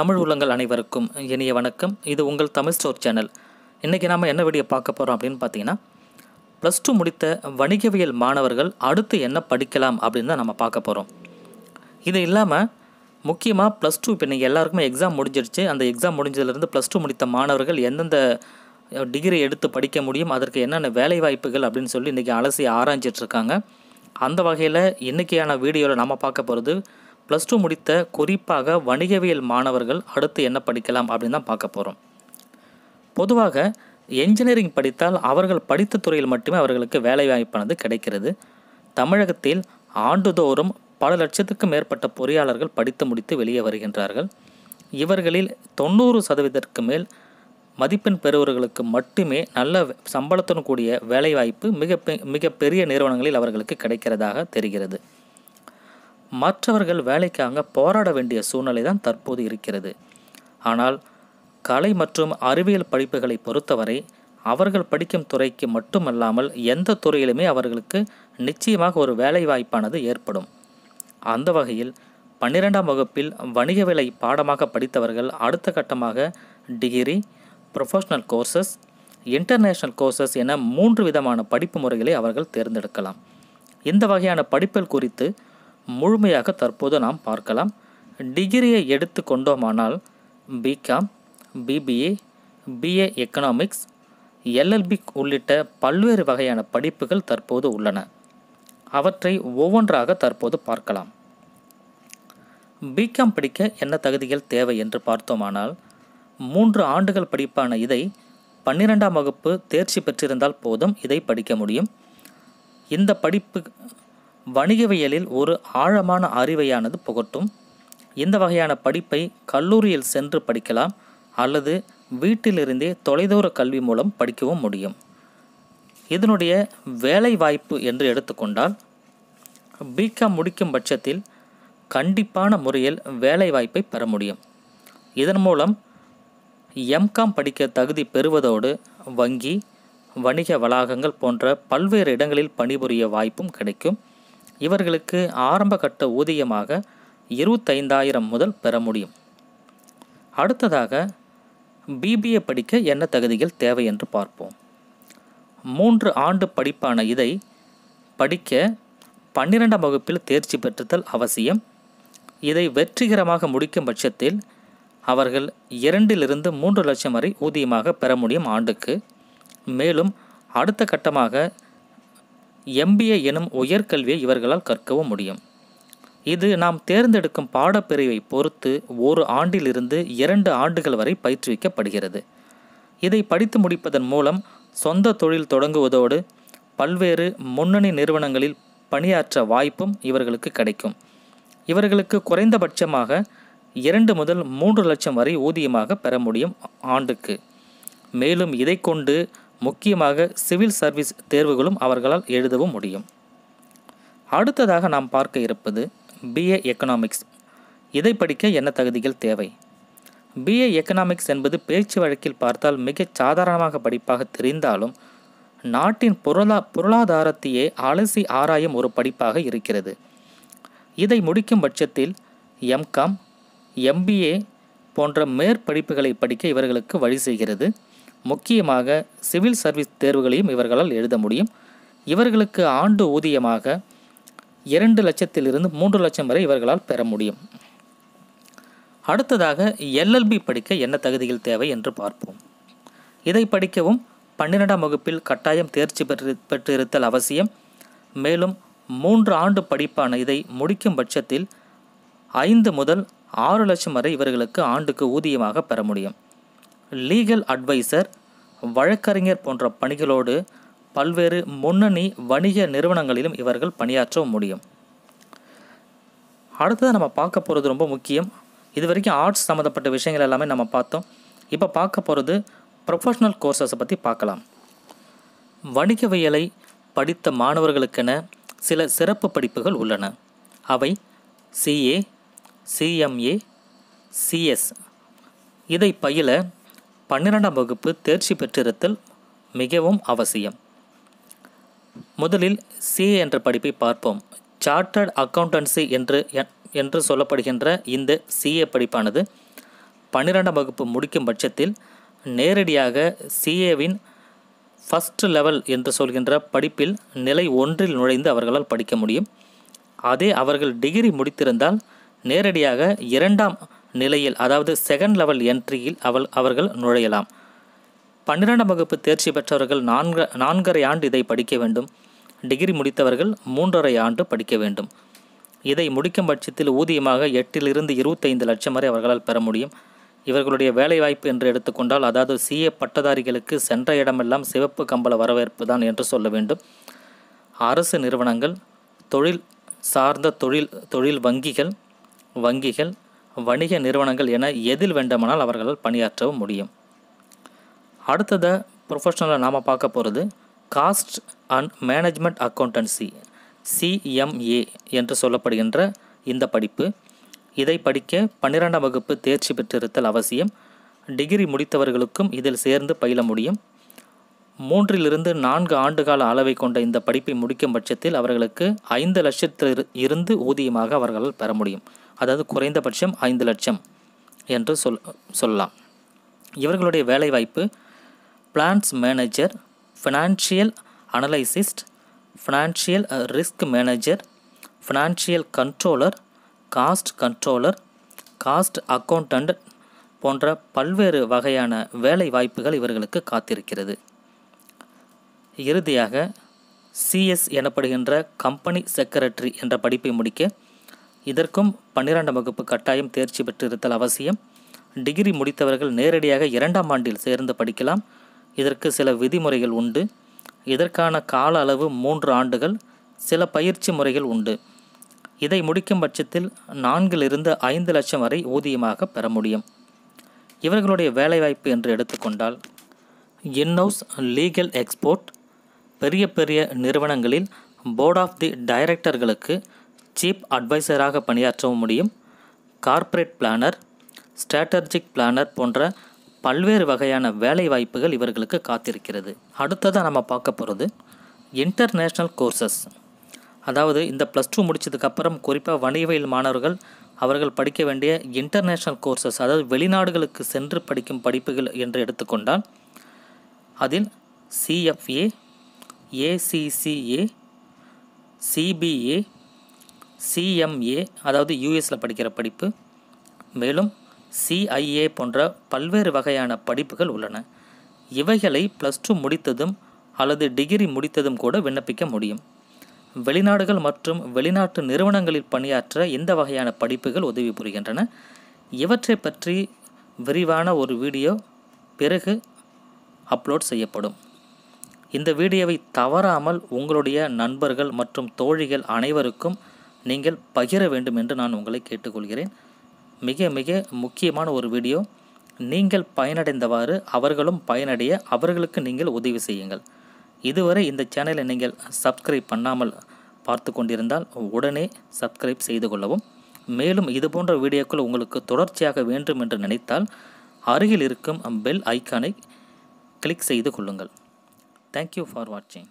தமிழ் உள்ளங்கள் அனைவருக்கும் இனிய வணக்கம் இது உங்கள் தமிழ் ஸ்டோர் சேனல் இன்றைக்கி நாம் என்ன வீடியோ பார்க்க போகிறோம் அப்படின்னு பார்த்தீங்கன்னா ப்ளஸ் டூ முடித்த வணிகவியல் மாணவர்கள் அடுத்து என்ன படிக்கலாம் அப்படின்னு தான் நம்ம பார்க்க போகிறோம் இது இல்லாமல் முக்கியமாக ப்ளஸ் டூ இப்போ நீங்கள் எல்லாருக்குமே எக்ஸாம் முடிஞ்சிருச்சு அந்த எக்ஸாம் முடிஞ்சதுலேருந்து ப்ளஸ் டூ முடித்த மாணவர்கள் எந்தெந்த டிகிரி எடுத்து படிக்க முடியும் அதற்கு என்னென்ன வேலை வாய்ப்புகள் அப்படின்னு சொல்லி இன்றைக்கி அலசி இருக்காங்க அந்த வகையில் இன்றைக்கியான வீடியோவில் நம்ம பார்க்க போகிறது ப்ளஸ் டூ முடித்த குறிப்பாக வணிகவியல் மாணவர்கள் அடுத்து என்ன படிக்கலாம் அப்படின்னு தான் பார்க்க போகிறோம் பொதுவாக என்ஜினியரிங் படித்தால் அவர்கள் படித்த துறையில் மட்டுமே அவர்களுக்கு வேலைவாய்ப்பானது கிடைக்கிறது தமிழகத்தில் ஆண்டுதோறும் பல லட்சத்துக்கும் மேற்பட்ட பொறியாளர்கள் படித்து முடித்து வெளியே வருகின்றார்கள் இவர்களில் தொண்ணூறு சதவீதத்திற்கு மேல் மதிப்பெண் பெறுவர்களுக்கு மட்டுமே நல்ல சம்பளத்துடன் கூடிய வேலைவாய்ப்பு மிக மிக பெரிய நிறுவனங்களில் அவர்களுக்கு கிடைக்கிறதாக தெரிகிறது மற்றவர்கள் வேலைக்காக போராட வேண்டிய சூழ்நிலை தான் தற்போது இருக்கிறது ஆனால் கலை மற்றும் அறிவியல் படிப்புகளை பொறுத்தவரை அவர்கள் படிக்கும் துறைக்கு மட்டுமல்லாமல் எந்த துறையிலுமே அவர்களுக்கு நிச்சயமாக ஒரு வேலை வாய்ப்பானது ஏற்படும் அந்த வகையில் பன்னிரெண்டாம் வகுப்பில் வணிகவிலை பாடமாக படித்தவர்கள் அடுத்த கட்டமாக degree professional courses international courses என மூன்று விதமான படிப்பு முறைகளை அவர்கள் தேர்ந்தெடுக்கலாம் இந்த வகையான படிப்புகள் குறித்து முழுமையாக தற்போது நாம் பார்க்கலாம் டிகிரியை எடுத்து கொண்டோமானால் BCom BBA BA economics LLB உள்ளிட்ட பல்வேறு வகையான படிப்புகள் தற்போது உள்ளன அவற்றை ஒவ்வொன்றாக தற்போது பார்க்கலாம் பிகாம் படிக்க என்ன தகுதிகள் தேவை என்று பார்த்தோமானால் மூன்று ஆண்டுகள் படிப்பான இதை பன்னிரெண்டாம் வகுப்பு தேர்ச்சி பெற்றிருந்தால் போதும் இதை படிக்க முடியும் இந்த படிப்பு வணிகவியலில் ஒரு ஆழமான அறிவையானது புகட்டும் இந்த வகையான படிப்பை கல்லூரியில் சென்று படிக்கலாம் அல்லது வீட்டிலிருந்தே தொலைதூர கல்வி மூலம் படிக்கவும் முடியும் இதனுடைய வேலை வாய்ப்பு என்று எடுத்துக்கொண்டால் பிகாம் முடிக்கும் பட்சத்தில் கண்டிப்பான முறையில் வேலை வாய்ப்பை பெற முடியும் இதன் மூலம் எம்காம் படிக்க தகுதி பெறுவதோடு வங்கி வணிக வளாகங்கள் போன்ற பல்வேறு இடங்களில் பணிபுரிய வாய்ப்பும் கிடைக்கும் இவர்களுக்கு ஆரம்ப கட்ட ஊதியமாக இருபத்தைந்தாயிரம் முதல் பெற முடியும் அடுத்ததாக பிபிஏ படிக்க என்ன தகுதிகள் தேவை என்று பார்ப்போம் மூன்று ஆண்டு படிப்பான இதை படிக்க பன்னிரெண்டாம் வகுப்பில் தேர்ச்சி பெற்றுத்தல் அவசியம் இதை வெற்றிகரமாக முடிக்கும் பட்சத்தில் அவர்கள் இரண்டிலிருந்து மூன்று லட்சம் வரை ஊதியமாக பெற முடியும் ஆண்டுக்கு மேலும் அடுத்த கட்டமாக எம்பிஏ எனும் உயர்கல்வியை இவர்களால் கற்கவும் முடியும் இது நாம் தேர்ந்தெடுக்கும் பாடப்பிரிவை பொறுத்து ஒரு ஆண்டிலிருந்து இரண்டு ஆண்டுகள் வரை பயிற்றுவிக்கப்படுகிறது இதை படித்து முடிப்பதன் மூலம் சொந்த தொழில் தொடங்குவதோடு பல்வேறு முன்னணி நிறுவனங்களில் பணியாற்ற வாய்ப்பும் இவர்களுக்கு கிடைக்கும் இவர்களுக்கு குறைந்தபட்சமாக இரண்டு முதல் மூன்று லட்சம் வரை ஊதியமாக பெற முடியும் ஆண்டுக்கு மேலும் இதை கொண்டு முக்கியமாக சிவில் சர்வீஸ் தேர்வுகளும் அவர்களால் எழுதவும் முடியும் அடுத்ததாக நாம் பார்க்க இருப்பது பிஏ எக்கனாமிக்ஸ் இதை படிக்க என்ன தகுதிகள் தேவை பிஏ எக்கனாமிக்ஸ் என்பது பேச்சு வழக்கில் பார்த்தால் மிக சாதாரணமாக படிப்பாக தெரிந்தாலும் நாட்டின் பொருளா பொருளாதாரத்தையே அலசி ஆராயும் ஒரு படிப்பாக இருக்கிறது இதை முடிக்கும் பட்சத்தில் எம்காம் எம்பிஏ போன்ற மேற்படிப்புகளை படிக்க இவர்களுக்கு வழி செய்கிறது முக்கியமாக சிவில் சர்வீஸ் தேர்வுகளையும் இவர்களால் எழுத முடியும் இவர்களுக்கு ஆண்டு ஊதியமாக இரண்டு லட்சத்திலிருந்து மூன்று லட்சம் வரை இவர்களால் பெற முடியும் அடுத்ததாக எல்எல்பி படிக்க என்ன தகுதிகள் தேவை என்று பார்ப்போம் இதை படிக்கவும் பன்னிரெண்டாம் வகுப்பில் கட்டாயம் தேர்ச்சி பெற்று பெற்றிருத்தல் அவசியம் மேலும் மூன்று ஆண்டு படிப்பான இதை முடிக்கும் பட்சத்தில் ஐந்து முதல் ஆறு லட்சம் வரை இவர்களுக்கு ஆண்டுக்கு ஊதியமாக பெற முடியும் லீகல் அட்வைசர் வழக்கறிஞர் போன்ற பணிகளோடு பல்வேறு முன்னணி வணிக நிறுவனங்களிலும் இவர்கள் பணியாற்ற முடியும் அடுத்தது நம்ம பார்க்க போகிறது ரொம்ப முக்கியம் இது வரைக்கும் ஆர்ட்ஸ் சம்மந்தப்பட்ட விஷயங்கள் எல்லாமே நம்ம பார்த்தோம் இப்போ பார்க்க போகிறது ப்ரொஃபஷ்னல் கோர்சஸை பற்றி பார்க்கலாம் வணிகவியலை படித்த மாணவர்களுக்கென சில சிறப்பு படிப்புகள் உள்ளன அவை சிஏ சிஎம்ஏ சிஎஸ் இதை பயில பன்னிரெண்டாம் வகுப்பு தேர்ச்சி பெற்றிருத்தல் மிகவும் அவசியம் முதலில் சி என்ற படிப்பை பார்ப்போம் சார்ட்டர்ட் அக்கௌண்டன்சி என்று என்று சொல்லப்படுகின்ற இந்த சிஏ படிப்பானது பன்னிரெண்டாம் வகுப்பு முடிக்கும் பட்சத்தில் நேரடியாக சிஏவின் ஃபஸ்ட் லெவல் என்று சொல்கின்ற படிப்பில் நிலை ஒன்றில் நுழைந்து அவர்களால் படிக்க முடியும் அதே அவர்கள் டிகிரி முடித்திருந்தால் நேரடியாக இரண்டாம் நிலையில் அதாவது செகண்ட் லெவல் என்ட்ரியில் அவள் அவர்கள் நுழையலாம் பன்னிரெண்டாம் வகுப்பு தேர்ச்சி பெற்றவர்கள் நான்கு நான்கரை ஆண்டு இதை படிக்க வேண்டும் டிகிரி முடித்தவர்கள் மூன்றரை ஆண்டு படிக்க வேண்டும் இதை முடிக்கும் பட்சத்தில் ஊதியமாக எட்டிலிருந்து இருபத்தைந்து லட்சம் வரை அவர்களால் பெற முடியும் இவர்களுடைய வேலைவாய்ப்பு என்று எடுத்துக்கொண்டால் அதாவது சிஏ பட்டதாரிகளுக்கு சென்ற இடமெல்லாம் சிவப்பு கம்பள வரவேற்பு தான் என்று சொல்ல வேண்டும் அரசு நிறுவனங்கள் தொழில் சார்ந்த தொழில் தொழில் வங்கிகள் வங்கிகள் வணிக நிறுவனங்கள் என எதில் வேண்டுமானால் அவர்களால் பணியாற்றவும் முடியும் அடுத்ததை ப்ரொஃபஷனலில் நாம் பார்க்க போகிறது cost and management accountancy CMA என்று சொல்லப்படுகின்ற இந்த படிப்பு இதை படிக்க பன்னிரெண்டாம் வகுப்பு தேர்ச்சி பெற்றிருத்தல் அவசியம் டிகிரி முடித்தவர்களுக்கும் இதில் சேர்ந்து பயில முடியும் மூன்றிலிருந்து நான்கு ஆண்டுகால அளவை கொண்ட இந்த படிப்பை முடிக்கும் பட்சத்தில் அவர்களுக்கு ஐந்து லட்சத்தில் இருந்து ஊதியமாக அவர்களால் பெற முடியும் அதாவது குறைந்தபட்சம் ஐந்து லட்சம் என்று சொல் சொல்லலாம் இவர்களுடைய வேலைவாய்ப்பு plans manager financial analyst financial risk manager financial controller cost controller cost accountant போன்ற பல்வேறு வகையான வேலை வாய்ப்புகள் இவர்களுக்கு காத்திருக்கிறது இறுதியாக சிஎஸ் எனப்படுகின்ற கம்பெனி செக்ரட்டரி என்ற படிப்பை முடிக்க இதற்கும் பன்னிரெண்டாம் வகுப்பு கட்டாயம் தேர்ச்சி பெற்றிருத்தல் அவசியம் டிகிரி முடித்தவர்கள் நேரடியாக இரண்டாம் ஆண்டில் சேர்ந்து படிக்கலாம் இதற்கு சில விதிமுறைகள் உண்டு இதற்கான கால அளவு மூன்று ஆண்டுகள் சில பயிற்சி முறைகள் உண்டு இதை முடிக்கும் பட்சத்தில் நான்கிலிருந்து ஐந்து லட்சம் வரை ஊதியமாக பெற முடியும் இவர்களுடைய வேலைவாய்ப்பு என்று எடுத்துக்கொண்டால் இன்ஹவுஸ் லீகல் எக்ஸ்போர்ட் பெரிய பெரிய நிறுவனங்களில் போர்ட் ஆஃப் தி டைரக்டர்களுக்கு சீப் அட்வைசராக பணியாற்றவும் முடியும் கார்ப்பரேட் பிளானர் ஸ்ட்ராட்டர்ஜிக் பிளானர் போன்ற பல்வேறு வகையான வேலை வாய்ப்புகள் இவர்களுக்கு காத்திருக்கிறது அடுத்ததாக நம்ம பார்க்க போகிறது இன்டர்நேஷ்னல் கோர்சஸ் அதாவது இந்த ப்ளஸ் டூ முடித்ததுக்கப்புறம் குறிப்பாக வணிகவியல் மாணவர்கள் அவர்கள் படிக்க வேண்டிய இன்டர்நேஷ்னல் கோர்சஸ் அதாவது வெளிநாடுகளுக்கு சென்று படிக்கும் படிப்புகள் என்று எடுத்துக்கொண்டால் அதில் சிஎஃப்ஏ ஏசிசிஏ சிபிஏ சிஎம்ஏ அதாவது யூஎஸில் படிக்கிற படிப்பு மேலும் சிஐஏ போன்ற பல்வேறு வகையான படிப்புகள் உள்ளன இவைகளை ப்ளஸ் டூ முடித்ததும் அல்லது டிகிரி முடித்ததும் கூட விண்ணப்பிக்க முடியும் வெளிநாடுகள் மற்றும் வெளிநாட்டு நிறுவனங்களில் பணியாற்ற இந்த வகையான படிப்புகள் உதவி புரிகின்றன இவற்றை பற்றி விரிவான ஒரு வீடியோ பிறகு அப்லோட் செய்யப்படும் இந்த வீடியோவை தவறாமல் உங்களுடைய நண்பர்கள் மற்றும் தோழிகள் அனைவருக்கும் நீங்கள் பகிர வேண்டும் என்று நான் உங்களை கேட்டுக்கொள்கிறேன் மிக மிக முக்கியமான ஒரு வீடியோ நீங்கள் பயனடைந்தவாறு அவர்களும் பயனடைய அவர்களுக்கு நீங்கள் உதவி செய்யுங்கள் இதுவரை இந்த சேனலை நீங்கள் சப்ஸ்கிரைப் பண்ணாமல் பார்த்து கொண்டிருந்தால் உடனே சப்ஸ்கிரைப் செய்து கொள்ளவும் மேலும் இதுபோன்ற வீடியோக்கள் உங்களுக்கு தொடர்ச்சியாக வேண்டும் என்று நினைத்தால் அருகில் இருக்கும் பெல் ஐக்கானை கிளிக் செய்து கொள்ளுங்கள் தேங்க்யூ ஃபார் வாட்சிங்